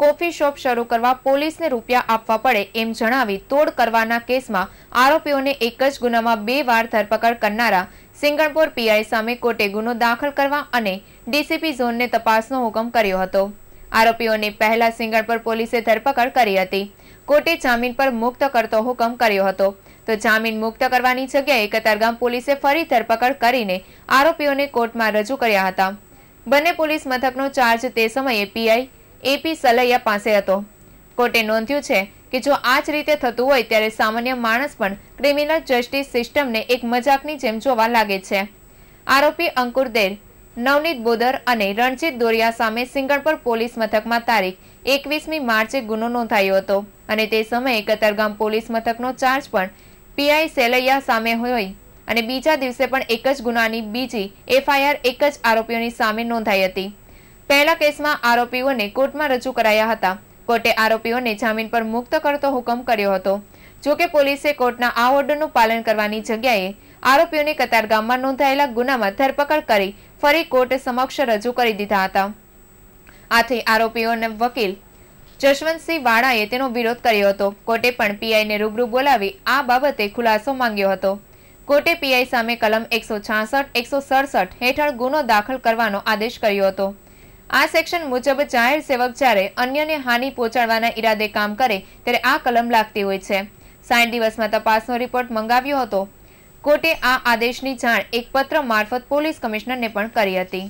coffee shop શરૂ કરવા પોલીસને રૂપિયા આપવા પડે એમ જણાવી તોડ કરવાના કેસમાં આરોપીઓને એક જ ગુનામાં બે વાર ધરપકડ કરનારા સિંગણપુર પીઆઈ સામે કોર્ટે ગુનો દાખલ કરવા અને ડીસીપી ઝોનને તપાસનો હુકમ કર્યો હતો આરોપીઓને પહેલા સિંગણપુર પોલીસે ધરપકડ કરી હતી કોર્ટે જામીન પર મુક્ત કરતો હુકમ કર્યો હતો તો જામીન મુક્ત કરવાની જગ્યાએ કતારગામ પોલીસે ફરી ધરપકડ કરીને આરોપીઓને કોર્ટમાં રજૂ કર્યા હતા બંને પોલીસ મથકનો ચાર્જ તે સમયે પીઆઈ એપી સલૈયા પાસે હતો કોર્ટે નોંધ્યું છે કે જો આ જ રીતે થતું હોય ત્યારે સામાન્ય માણસ પણ ક્રિમિનલ જસ્ટિસ સિસ્ટમને એક મજાકની જેમ જોવા લાગે છે આરોપી અંકુર દેર નવનીત બોદર અને રણજીત દોરિયા સામે સિંગણપુર પોલીસ મથકમાં તારીખ એકવીસમી માર્ચે ગુનો નોંધાયો હતો અને તે સમયે કતારગામ પોલીસ મથકનો ચાર્જ પણ પીઆઈ સેલૈયા સામે હોય અને બીજા દિવસે પણ એક જ ગુનાની બીજી એફઆઈઆર એક જ આરોપીઓની સામે નોંધાઈ હતી પહેલા કેસમાં આરોપીઓને કોર્ટમાં રજૂ કરાયા હતા કોર્ટે આરોપીઓને જામીન પર મુક્ત કરતો હુકમ કર્યો હતો જોકે પોલીસે કોર્ટના આ ઓર્ડરનું પાલન કરવાની જગ્યાએ આરોપીઓને કતારગામમાં નોંધાયેલા ગુનામાં ધરપકડ કરી ફરી કોર્ટ સમક્ષ રજૂ કરી દીધા હતા આથી આરોપીઓના વકીલ જશવંતસિંહ વાળાએ તેનો વિરોધ કર્યો હતો કોર્ટે પણ પીઆઈને રૂબરૂ બોલાવી આ બાબતે ખુલાસો માંગ્યો હતો કોર્ટે પીઆઈ સામે કલમ એકસો છાસઠ એકસો સડસઠ હેઠળ ગુનો દાખલ કરવાનો આદેશ કર્યો હતો આ સેક્શન મુજબ જાહેર સેવક જ્યારે અન્યને હાનિ પહોંચાડવાના ઈરાદે કામ કરે ત્યારે આ કલમ લાગતી હોય છે સાઠ દિવસમાં તપાસનો રિપોર્ટ મંગાવ્યો હતો કોર્ટે આ આદેશની જાણ એક પત્ર મારફત પોલીસ કમિશનરને પણ કરી હતી